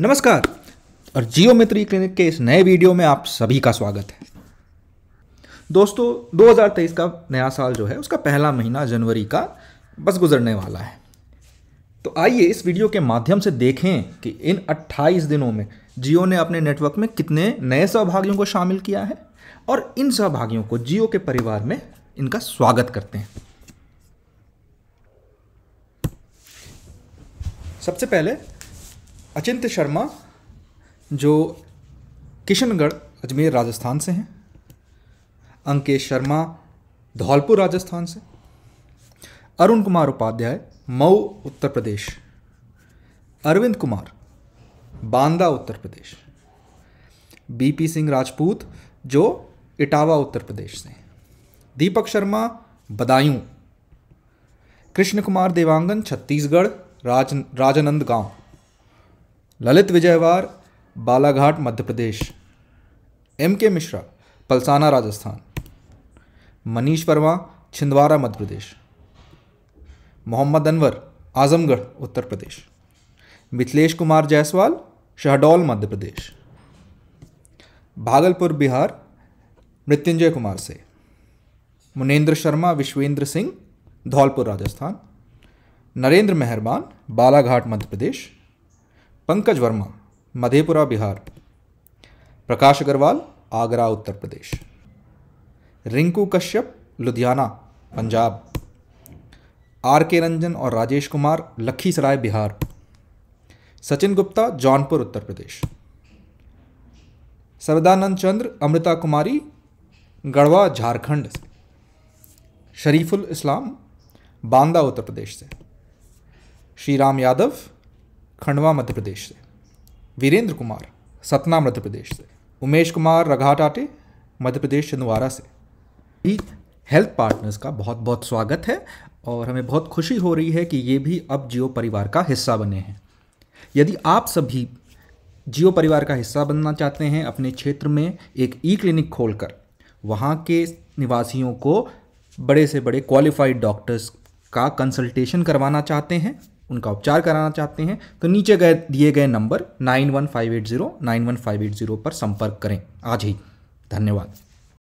नमस्कार और मित्री क्लिनिक के इस नए वीडियो में आप सभी का स्वागत है दोस्तों 2023 का नया साल जो है उसका पहला महीना जनवरी का बस गुजरने वाला है तो आइए इस वीडियो के माध्यम से देखें कि इन 28 दिनों में जियो ने अपने नेटवर्क में कितने नए सहभागियों को शामिल किया है और इन सहभागियों को जियो के परिवार में इनका स्वागत करते हैं सबसे पहले अचिंत्य शर्मा जो किशनगढ़ अजमेर राजस्थान से हैं अंकेश शर्मा धौलपुर राजस्थान से अरुण कुमार उपाध्याय मऊ उत्तर प्रदेश अरविंद कुमार बांदा उत्तर प्रदेश बीपी सिंह राजपूत जो इटावा उत्तर प्रदेश से दीपक Sharma Badaun Krishna Kumar Dewangan Chhattisgarh Raj Rajnandgaon Lalit Vijaywar Balaghat Madhya Pradesh M K Mishra Palsana Rajasthan Manish Verma Chhindwara मध्य प्रदेश मोहम्मद अनवर आजमगढ़ उत्तर प्रदेश मिथिलेश कुमार जायसवाल शहडोल मध्य प्रदेश भागलपुर बिहार मृत्युंजय कुमार से मुनेन्द्र शर्मा विश्वेंद्र सिंह धौलपुर राजस्थान नरेंद्र मेहरबान बालाघाट मध्य प्रदेश पंकज वर्मा मधेपुरा बिहार प्रकाश अग्रवाल आगरा उत्तर प्रदेश रिंकू कश्यप लुधियाना पंजाब आर के रंजन और राजेश कुमार लखीसराय बिहार सचिन गुप्ता जौनपुर उत्तर प्रदेश सरदानंद चंद्र अमृता कुमारी गढ़वा झारखंड से शरीफुल इस्लाम बांदा उत्तर प्रदेश से श्री राम यादव खंडवा मध्य प्रदेश से वीरेंद्र कुमार सतना मध्य प्रदेश से उमेश कुमार रघाटाटे मध्य प्रदेश छिंदवाड़ा से हेल्थ पार्टनर्स का बहुत बहुत स्वागत है और हमें बहुत खुशी हो रही है कि ये भी अब जियो परिवार का हिस्सा बने हैं यदि आप सभी जियो परिवार का हिस्सा बनना चाहते हैं अपने क्षेत्र में एक ई क्लिनिक खोलकर वहाँ के निवासियों को बड़े से बड़े क्वालिफाइड डॉक्टर्स का कंसल्टेशन करवाना चाहते हैं उनका उपचार कराना चाहते हैं तो नीचे गए दिए गए number nine one five eight zero nine one five eight zero पर संपर्क करें आज ही धन्यवाद